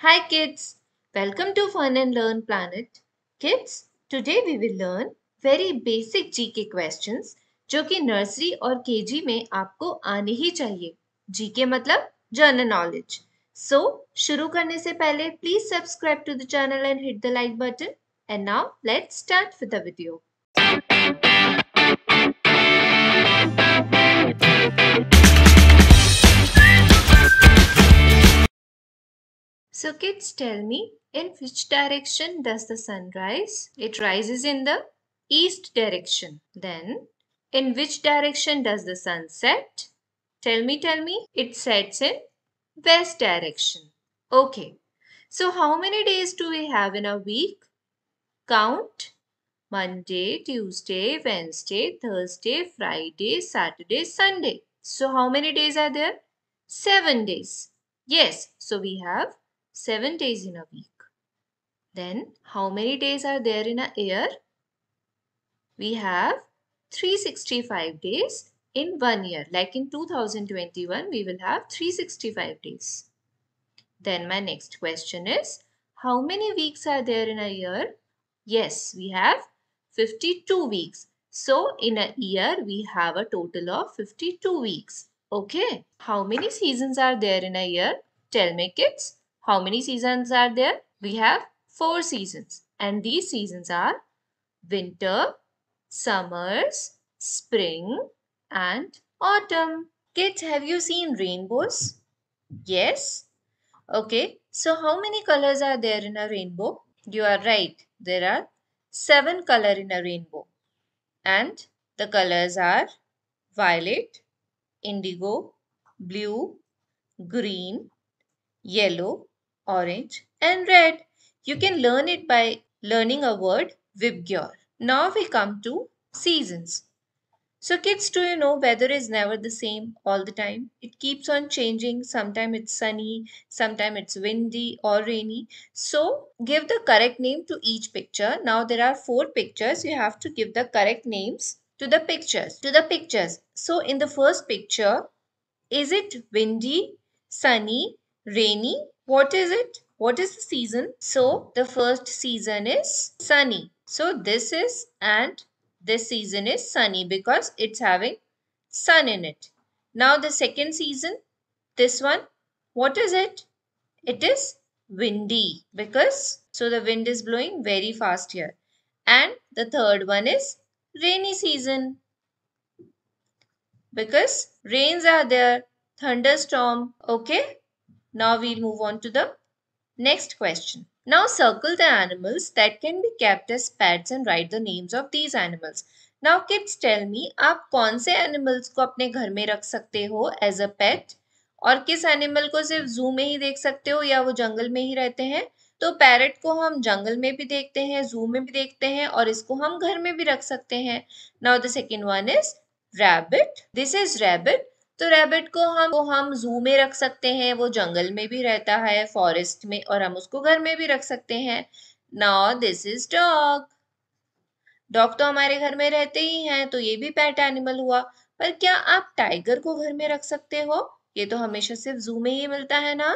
Hi kids, welcome to Fun and Learn Planet. Kids, today we will learn very basic GK questions जो कि nursery और KG में आपको आने ही चाहिए जीके मतलब जनरल नॉलेज सो शुरू करने से पहले please subscribe to the channel and hit the like button and now let's start with the video So kids tell me in which direction does the sun rise? It rises in the east direction. Then in which direction does the sun set? Tell me, tell me. It sets in west direction. Okay. So how many days do we have in a week? Count. Monday, Tuesday, Wednesday, Thursday, Friday, Saturday, Sunday. So how many days are there? 7 days. Yes, so we have 7 days in a week. Then how many days are there in a year? We have 365 days in one year. Like in 2021, we will have 365 days. Then my next question is, how many weeks are there in a year? Yes, we have 52 weeks. So, in a year, we have a total of 52 weeks. Okay, how many seasons are there in a year? Tell me kids. How many seasons are there? We have four seasons and these seasons are winter, summers, spring and autumn. Kids, have you seen rainbows? Yes. Okay, so how many colors are there in a rainbow? You are right. There are seven colors in a rainbow. And the colors are violet, indigo, blue, green, yellow orange, and red. You can learn it by learning a word vibgyor. Now we come to seasons. So kids, do you know weather is never the same all the time? It keeps on changing. Sometimes it's sunny, sometimes it's windy or rainy. So give the correct name to each picture. Now there are four pictures. You have to give the correct names to the pictures. To the pictures. So in the first picture, is it windy, sunny, rainy what is it? What is the season? So the first season is sunny. So this is and this season is sunny because it's having sun in it. Now the second season, this one, what is it? It is windy because so the wind is blowing very fast here. And the third one is rainy season because rains are there, thunderstorm, okay? Now we'll move on to the next question. Now circle the animals that can be kept as pets and write the names of these animals. Now kids tell me aap kaun se animals ko apne ghar mein rakh sakte ho as a pet aur kis animal ko sirf zoo mein hi dekh sakte ho ya wo jungle mein hi rehte hain तो parrot को हम जंगल में भी देखते हैं जू में भी देखते हैं और इसको हम घर में भी रख सकते हैं now the second one is rabbit this is rabbit तो रैबिट को हम वो हम जू में रख सकते हैं वो जंगल में भी रहता है फॉरेस्ट में और हम उसको घर में भी रख सकते हैं ना दिस इज डॉग डॉग तो हमारे घर में रहते ही हैं तो ये भी पेट एनिमल हुआ पर क्या आप टाइगर को घर में रख सकते हो ये तो हमेशा सिर्फ जू में ही मिलता है ना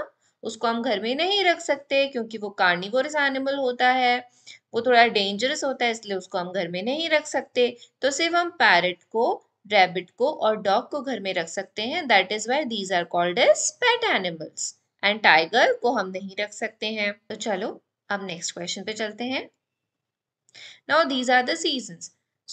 उसको हम घर में नहीं रख सकते क्योंकि वो कार्निवोरस एनिमल होता है वो थोड़ा डेंजरस होता है इसलिए उसको हम घर में नहीं रख सकते तो सिर्फ हम पैरट को रैबिट को और डॉग को घर में रख सकते हैं that is why these are called as pet animals and tiger को हम नहीं रख सकते हैं तो चलो अब नेक्स्ट क्वेश्चन पे चलते हैं now these are the seasons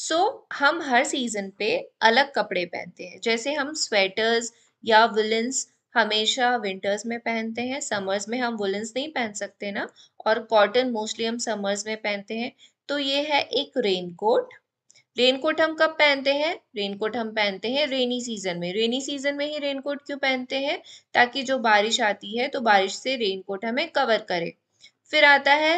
so हम हर सीजन पे अलग कपड़े पहनते हैं जैसे हम स्वेटर्स या वुलन्स हमेशा विंटर्स में पहनते हैं समर्स में हम वुलन्स नहीं पहन सकते ना और कॉटन मोस्टली हम समर्स में पहनते हैं तो ये है एक रेनकोट रेनकोट हम कब पहनते हैं रेनकोट हम पहनते हैं रेनी सीजन में रेनी सीजन में ही रेनकोट क्यों पहनते हैं ताकि जो बारिश आती है तो बारिश से रेनकोट हमें कवर करे फिर आता है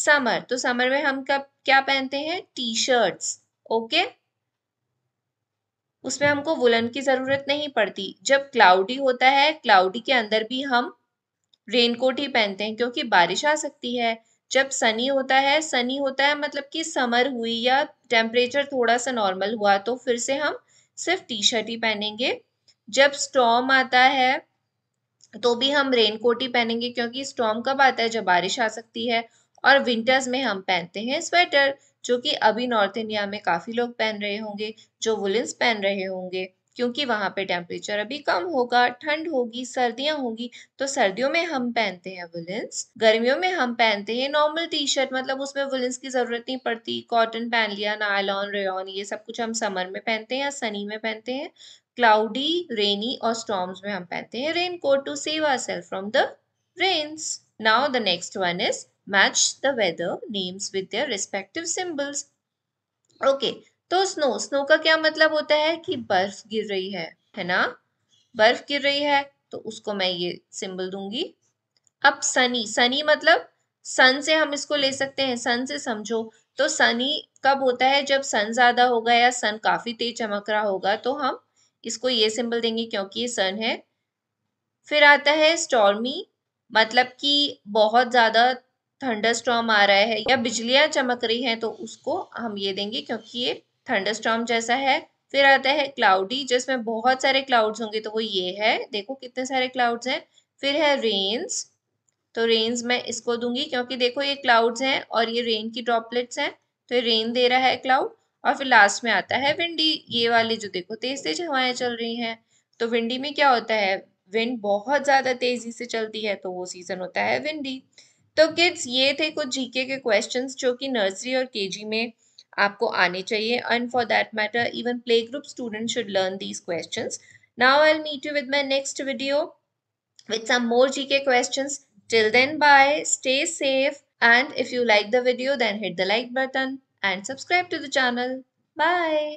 समर तो समर में हम कब क्या पहनते हैं टी शर्ट्स ओके उसमें हमको वुलन की ज़रूरत नहीं पड़ती जब क्लाउडी होता है क्लाउडी के अंदर भी हम रेनकोट ही पहनते हैं क्योंकि बारिश आ सकती है जब सनी होता है सनी होता है मतलब कि समर हुई या टेम्परेचर थोड़ा सा नॉर्मल हुआ तो फिर से हम सिर्फ टी शर्ट ही पहनेंगे जब स्टॉम आता है तो भी हम रेनकोट ही पहनेंगे क्योंकि स्टॉम कब आता है जब बारिश आ सकती है और विंटर्स में हम पहनते हैं स्वेटर जो कि अभी नॉर्थ इंडिया में काफ़ी लोग पहन रहे होंगे जो वुलेंस पहन रहे होंगे क्योंकि वहाँ पे टेम्परेचर अभी कम होगा ठंड होगी सर्दियाँ होगी तो सर्दियों में हम पहनते हैं वुलेंस गर्मियों में हम पहनते हैं नॉर्मल टी शर्ट मतलब उसमें वुलेंस की ज़रूरत नहीं पड़ती कॉटन पहन लिया नायलॉन रेन ये सब कुछ हम समर में पहनते हैं या सनी में पहनते हैं क्लाउडी रेनी और स्टॉम्स में हम पहनते हैं raincoat to save our self from the rains now the next one is match the weather names with respective symbols okay Okay, तो स्नो स्नो का क्या मतलब होता है कि बर्फ गिर रही है है ना बर्फ गिर रही है तो उसको मैं ये सिंबल दूंगी अब सनी सनी मतलब सन से हम इसको ले सकते हैं सन से समझो तो सनी कब होता है जब सन ज्यादा होगा या सन काफी तेज चमक रहा होगा तो हम इसको ये सिंबल देंगे क्योंकि ये सन है फिर आता है स्टॉर्मी मतलब कि बहुत ज्यादा थंडर स्टॉर्म आ रहा है या बिजलियां चमक रही हैं तो उसको हम ये देंगे क्योंकि ये थंडरस्टॉम जैसा है फिर आता है क्लाउडी जिसमें बहुत सारे क्लाउड्स होंगे तो वो ये है देखो कितने सारे क्लाउड्स हैं फिर है रेन्स तो रेन्स मैं इसको दूंगी क्योंकि देखो ये क्लाउड्स हैं और ये रेन की ड्रॉपलेट्स हैं तो ये रेन दे रहा है क्लाउड और फिर लास्ट में आता है विंडी ये वाली जो देखो तेज तेज हवाएं चल रही हैं तो विंडी में क्या होता है विंड बहुत ज़्यादा तेज़ी से चलती है तो वो सीज़न होता है विंडी तो किड्स ये थे कुछ जीके के क्वेश्चंस जो कि नर्सरी और केजी में आपको आने चाहिए and for that matter even play group student should learn these question now I meet you with my next video with some more G K question till then bye stay safe and if you like the video then hit the like button and subscribe to the channel bye